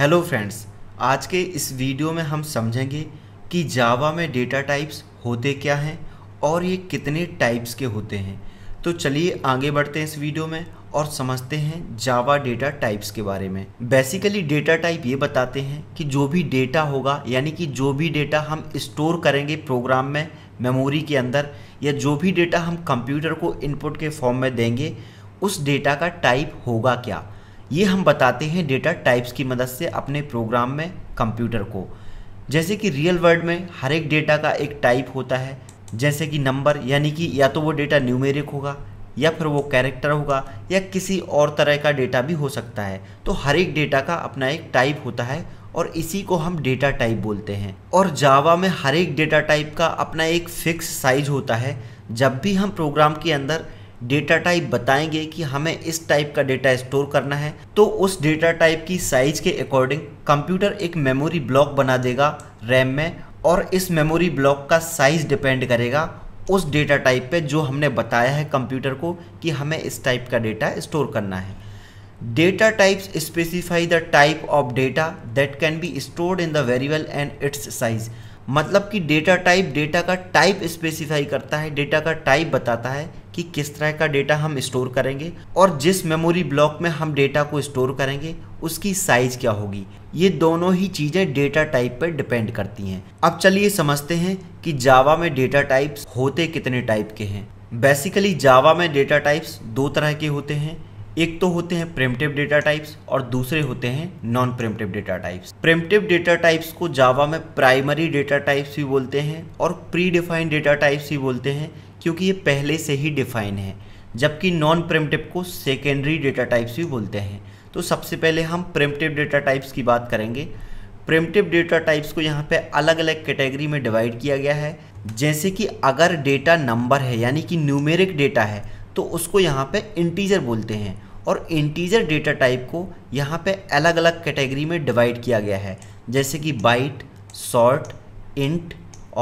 hello friends आज के इस वीडियो में हम समझेंगे कि जावा में डेटा टाइप्स होते क्या हैं और ये कितने टाइप्स के होते हैं तो चलिए आगे बढ़ते हैं इस वीडियो में और समझते हैं जावा डेटा टाइप्स के बारे में बेसिकली डेटा टाइप ये बताते हैं कि जो भी डेटा होगा यानी कि जो भी डेटा हम स्टोर करेंगे प्रोग्राम में मेमोरी के अंदर या जो भी डेटा हम कंप्यूटर को इनपुट के फॉर्म में देंगे उस डेटा का टाइप होगा क्या ये हम बताते हैं डेटा टाइप्स की मदद से अपने प्रोग्राम में कंप्यूटर को जैसे कि रियल वर्ल्ड में हर एक डेटा का एक टाइप होता है जैसे कि नंबर यानी कि या तो वो डेटा न्यूमेरिक होगा या फिर वो कैरेक्टर होगा या किसी और तरह का डेटा भी हो सकता है तो हर एक डेटा का अपना एक टाइप होता है और इसी को हम डेटा टाइप बोलते हैं और जावा में हर एक डेटा टाइप का अपना एक फिक्स साइज होता है जब भी हम प्रोग्राम के अंदर डेटा टाइप बताएंगे कि हमें इस टाइप का डेटा स्टोर करना है तो उस डेटा टाइप की साइज़ के अकॉर्डिंग कंप्यूटर एक मेमोरी ब्लॉक बना देगा रैम में और इस मेमोरी ब्लॉक का साइज़ डिपेंड करेगा उस डेटा टाइप पे जो हमने बताया है कंप्यूटर को कि हमें इस टाइप का डेटा स्टोर करना है data types specify the type of data that can be stored in the variable and its size मतलब कि डेटा टाइप डेटा का टाइप स्पेसिफाई करता है डेटा का टाइप बताता है कि किस तरह का डेटा हम स्टोर करेंगे और जिस मेमोरी ब्लॉक में हम डेटा को स्टोर करेंगे उसकी साइज क्या होगी ये दोनों ही चीज़ें डेटा टाइप पर डिपेंड करती हैं अब चलिए समझते हैं कि जावा में डेटा टाइप्स होते कितने टाइप के हैं बेसिकली जावा में डेटा टाइप्स दो तरह के होते हैं एक तो होते हैं प्रिमटिव डेटा टाइप्स और दूसरे होते हैं non primitive data types primitive data types को जावा में प्राइमरी डेटा टाइप्स भी बोलते हैं और प्री डिफाइंड डेटा टाइप्स भी बोलते हैं क्योंकि ये पहले से ही डिफाइन है जबकि नॉन प्रेमटिव को सेकेंडरी डेटा टाइप्स भी बोलते हैं तो सबसे पहले हम प्रेमटिव डेटा टाइप्स की बात करेंगे प्रेमटिव डेटा टाइप्स को यहाँ पे अलग अलग कैटेगरी में डिवाइड किया गया है जैसे कि अगर डेटा नंबर है यानी कि न्यूमेरिक डेटा है तो उसको यहाँ पे इंटीजर बोलते हैं और इंटीजर डेटा टाइप को यहाँ पे अलग अलग कैटेगरी में डिवाइड किया गया है जैसे कि बाइट शॉर्ट इंट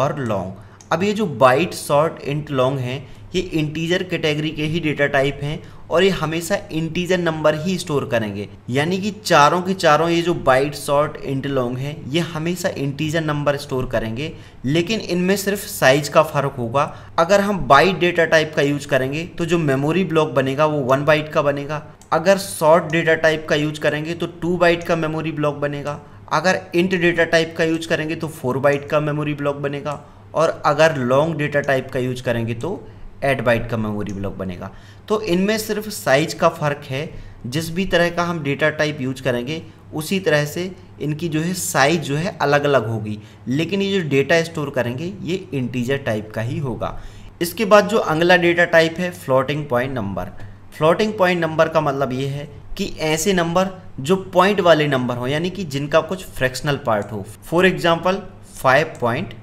और लॉन्ग अब ये जो बाइट शॉर्ट इंट लॉन्ग हैं ये इंटीजर कैटेगरी के ही डेटा टाइप हैं और ये हमेशा इंटीजर नंबर ही स्टोर करेंगे यानी कि चारों के चारों ये जो बाइट शॉर्ट इंट लॉन्ग है ये हमेशा इंटीजर नंबर स्टोर करेंगे लेकिन इनमें सिर्फ साइज का फ़र्क होगा अगर हम बाइट डेटा टाइप का यूज करेंगे तो जो मेमोरी ब्लॉक बनेगा वो वन बाइट का बनेगा अगर शॉर्ट डेटा टाइप का यूज करेंगे तो टू बाइट का मेमोरी ब्लॉक बनेगा अगर इंट डेटा टाइप का यूज करेंगे तो फोर बाइट का मेमोरी ब्लॉक बनेगा और अगर लॉन्ग डेटा टाइप का यूज करेंगे तो एट बाइट का मेमोरी ब्लॉक बनेगा तो इनमें सिर्फ साइज का फ़र्क है जिस भी तरह का हम डेटा टाइप यूज करेंगे उसी तरह से इनकी जो है साइज जो है अलग अलग होगी लेकिन ये जो डेटा स्टोर करेंगे ये इंटीजर टाइप का ही होगा इसके बाद जो अगला डेटा टाइप है floating point number floating point number का मतलब ये है कि ऐसे नंबर जो पॉइंट वाले नंबर हो यानी कि जिनका कुछ फ्रैक्शनल पार्ट हो for example five point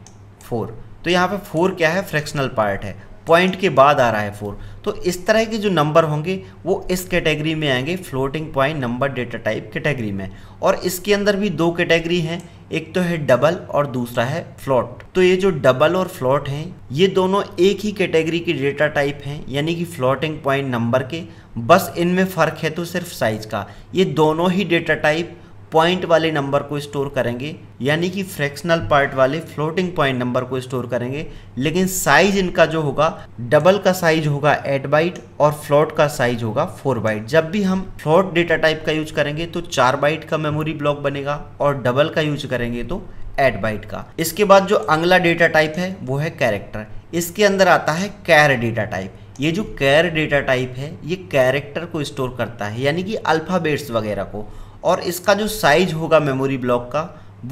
four तो यहाँ पे फोर क्या है फ्रैक्शनल पार्ट है पॉइंट के बाद आ रहा है फोर तो इस तरह के जो नंबर होंगे वो इस कैटेगरी में आएंगे floating point number data type category में और इसके अंदर भी दो कैटेगरी हैं एक तो है डबल और दूसरा है फ्लोट तो ये जो डबल और फ्लोट हैं ये दोनों एक ही कैटेगरी के डेटा टाइप हैं यानी कि फ्लोटिंग पॉइंट नंबर के बस इनमें फ़र्क है तो सिर्फ साइज़ का ये दोनों ही डेटा टाइप पॉइंट वाले नंबर को स्टोर करेंगे यानी कि फ्रैक्शनल पार्ट वाले फ्लोटिंग पॉइंट नंबर को स्टोर करेंगे लेकिन साइज इनका जो होगा डबल का साइज होगा एट बाइट और फ्लोट का साइज होगा फोर बाइट जब भी हम फ्लोट डेटा टाइप का यूज करेंगे तो चार बाइट का मेमोरी ब्लॉक बनेगा और डबल का यूज करेंगे तो एट बाइट का इसके बाद जो अगला डेटा टाइप है वो है कैरेक्टर इसके अंदर आता है कैर डेटा टाइप ये जो कैर डेटा टाइप है ये कैरेक्टर को स्टोर करता है यानी कि अल्फ़ाबेट्स वगैरह को और इसका जो साइज होगा मेमोरी ब्लॉक का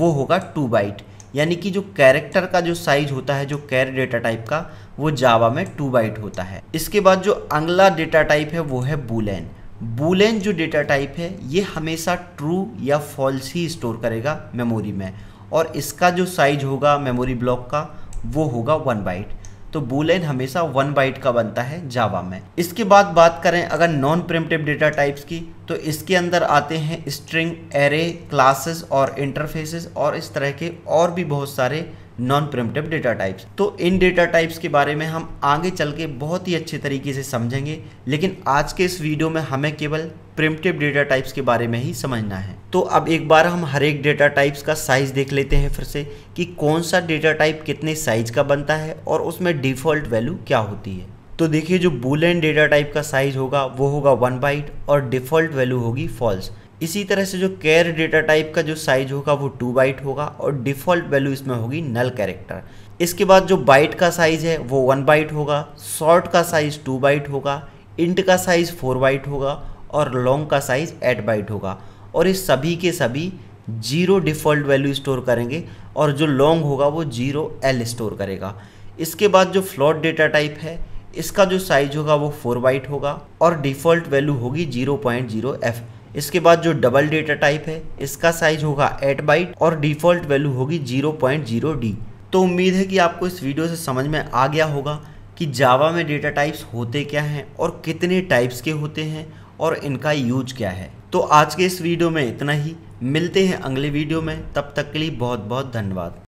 वो होगा टू बाइट यानी कि जो कैरेक्टर का जो साइज होता है जो कैर डेटा टाइप का वो जावा में टू बाइट होता है इसके बाद जो अगला डेटा टाइप है वो है बुलेन बुलेन जो डेटा टाइप है ये हमेशा ट्रू या फॉल्स ही स्टोर करेगा मेमोरी में और इसका जो साइज होगा मेमोरी ब्लॉक का वो होगा वन बाइट तो बूलेन हमेशा वन बाइट का बनता है जावा में इसके बाद बात करें अगर नॉन प्रिमटिव डेटा टाइप्स की तो इसके अंदर आते हैं स्ट्रिंग एरे क्लासेस और इंटरफेसेस और इस तरह के और भी बहुत सारे नॉन प्रिमटिव डेटा टाइप्स तो इन डेटा टाइप्स के बारे में हम आगे चल के बहुत ही अच्छे तरीके से समझेंगे लेकिन आज के इस वीडियो में हमें केवल प्रिमटिव डेटा टाइप्स के बारे में ही समझना है तो अब एक बार हम हर एक डेटा टाइप्स का साइज देख लेते हैं फिर से कि कौन सा डेटा टाइप कितने साइज का बनता है और उसमें डिफ़ॉल्ट वैल्यू क्या होती है तो देखिए जो बुलेन डेटा टाइप का साइज होगा वो होगा वन बाइट और डिफ़ॉल्ट वैल्यू होगी फॉल्स इसी तरह से जो कैर डेटा टाइप का जो साइज होगा वो टू बाइट होगा और डिफ़ॉल्ट वैल्यू इसमें होगी नल कैरेक्टर इसके बाद जो बाइट का साइज है वो वन बाइट होगा शॉर्ट का साइज टू बाइट होगा इंट का साइज फोर बाइट होगा और लॉन्ग का साइज़ एट बाइट होगा और इस सभी के सभी जीरो डिफ़ॉल्ट वैल्यू स्टोर करेंगे और जो लॉन्ग होगा वो जीरो एल स्टोर करेगा इसके बाद जो फ्लॉट डेटा टाइप है इसका जो साइज होगा वो फोर बाइट होगा और डिफ़ॉल्ट वैल्यू होगी जीरो पॉइंट जीरो एफ़ इसके बाद जो डबल डेटा टाइप है इसका साइज होगा एट बाइट और डिफ़ॉल्ट वैल्यू होगी जीरो पॉइंट जीरो डी तो उम्मीद है कि आपको इस वीडियो से समझ में आ गया होगा कि जावा में डेटा टाइप्स होते क्या हैं और कितने टाइप्स के होते हैं और इनका यूज क्या है तो आज के इस वीडियो में इतना ही मिलते हैं अगले वीडियो में तब तक के लिए बहुत बहुत धन्यवाद